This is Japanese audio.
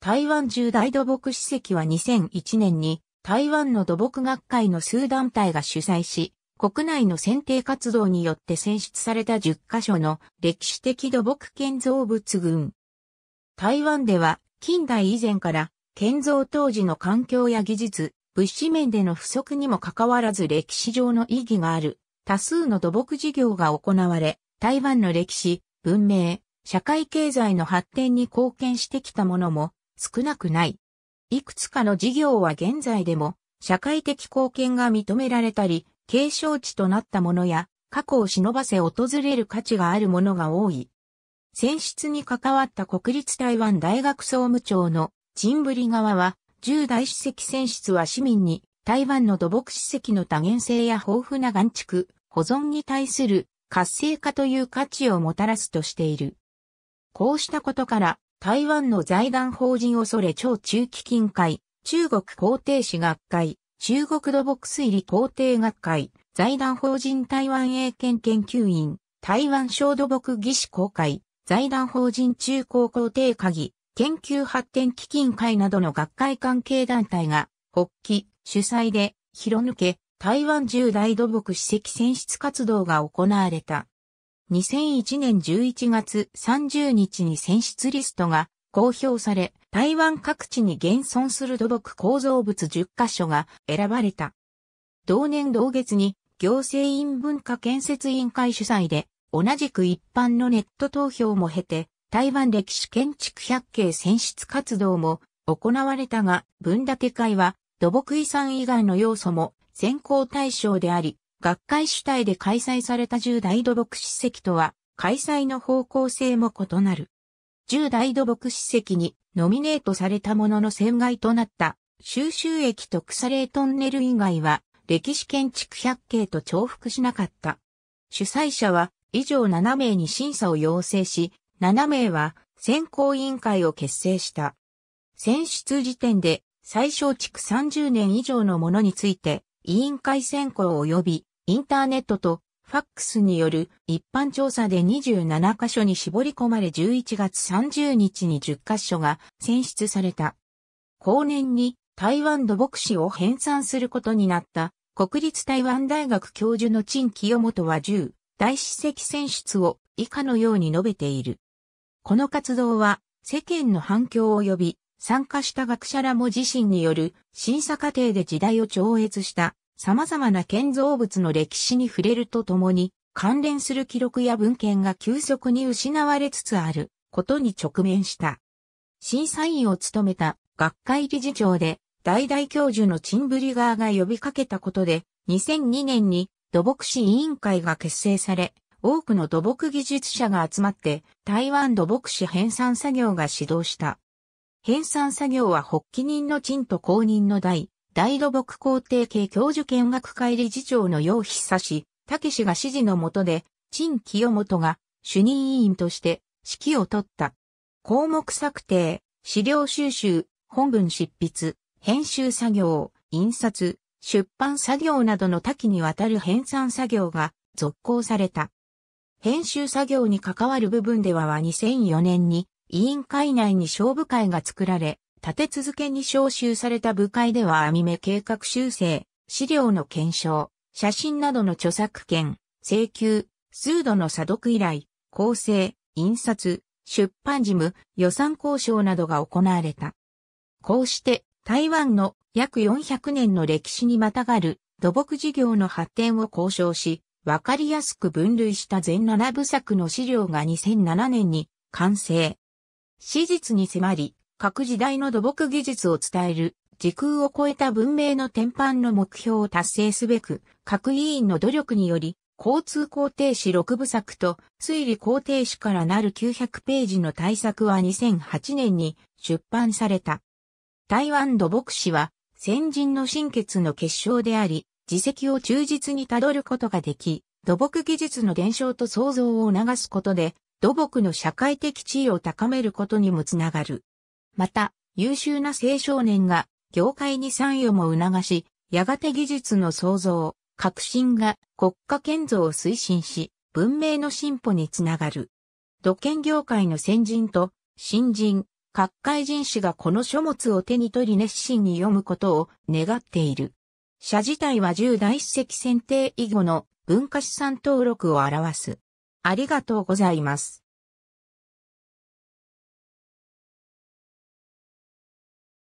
台湾重大土木史跡は2001年に台湾の土木学会の数団体が主催し、国内の選定活動によって選出された10カ所の歴史的土木建造物群。台湾では近代以前から建造当時の環境や技術、物資面での不足にもかかわらず歴史上の意義がある多数の土木事業が行われ、台湾の歴史、文明、社会経済の発展に貢献してきたものも少なくない。いくつかの事業は現在でも社会的貢献が認められたり、継承地となったものや、過去を忍ばせ訪れる価値があるものが多い。選出に関わった国立台湾大学総務庁のチンブリ側は、従来史跡選出は市民に台湾の土木史跡の多元性や豊富な岩畜、保存に対する活性化という価値をもたらすとしている。こうしたことから、台湾の財団法人恐れ超中基金会、中国皇帝史学会、中国土木推理皇帝学会、財団法人台湾英検研究院、台湾小土木技師公会、財団法人中高校帝会議、研究発展基金会などの学会関係団体が、発起、主催で、広抜け、台湾重大土木史跡選出活動が行われた。2001年11月30日に選出リストが公表され、台湾各地に現存する土木構造物10カ所が選ばれた。同年同月に行政院文化建設委員会主催で、同じく一般のネット投票も経て、台湾歴史建築百景選出活動も行われたが、文立会は土木遺産以外の要素も選考対象であり、学会主体で開催された10大土木史跡とは、開催の方向性も異なる。10大土木史跡にノミネートされたものの船外となった収集駅と草冷トンネル以外は歴史建築百景と重複しなかった。主催者は以上7名に審査を要請し、7名は選考委員会を結成した。選出時点で最小築30年以上のものについて委員会選考及びインターネットとファックスによる一般調査で27カ所に絞り込まれ11月30日に10カ所が選出された。後年に台湾土牧師を編纂することになった国立台湾大学教授の陳清元は10大史跡選出を以下のように述べている。この活動は世間の反響を呼び、参加した学者らも自身による審査過程で時代を超越した様々な建造物の歴史に触れるとともに、関連する記録や文献が急速に失われつつあることに直面した。審査員を務めた学会理事長で、大々教授のチンブリガーが呼びかけたことで、2002年に土木師委員会が結成され、多くの土木技術者が集まって台湾土木師編纂作業が始動した。編纂作業は発起人の陳と公認の代、大土木工程系教授見学会理事長の楊久し、武氏が指示のもとで、陳清元が主任委員として指揮を取った。項目策定、資料収集、本文執筆、編集作業、印刷、出版作業などの多岐にわたる編纂作業が続行された。編集作業に関わる部分ではは2004年に委員会内に勝負会が作られ、立て続けに招集された部会では網目計画修正、資料の検証、写真などの著作権、請求、数度の査読依頼、構成、印刷、出版事務、予算交渉などが行われた。こうして台湾の約400年の歴史にまたがる土木事業の発展を交渉し、わかりやすく分類した全7部作の資料が2007年に完成。史実に迫り、各時代の土木技術を伝える、時空を超えた文明の転換の目標を達成すべく、各委員の努力により、交通工程史6部作と推理工程史からなる900ページの大作は2008年に出版された。台湾土木史は先人の心血の結晶であり、自責を忠実にたどることができ、土木技術の伝承と創造を促すことで、土木の社会的地位を高めることにもつながる。また、優秀な青少年が業界に参与も促し、やがて技術の創造、革新が国家建造を推進し、文明の進歩につながる。土建業界の先人と新人、各界人士がこの書物を手に取り熱心に読むことを願っている。社自体は重大史跡選定以後の文化資産登録を表す。ありがとうございます。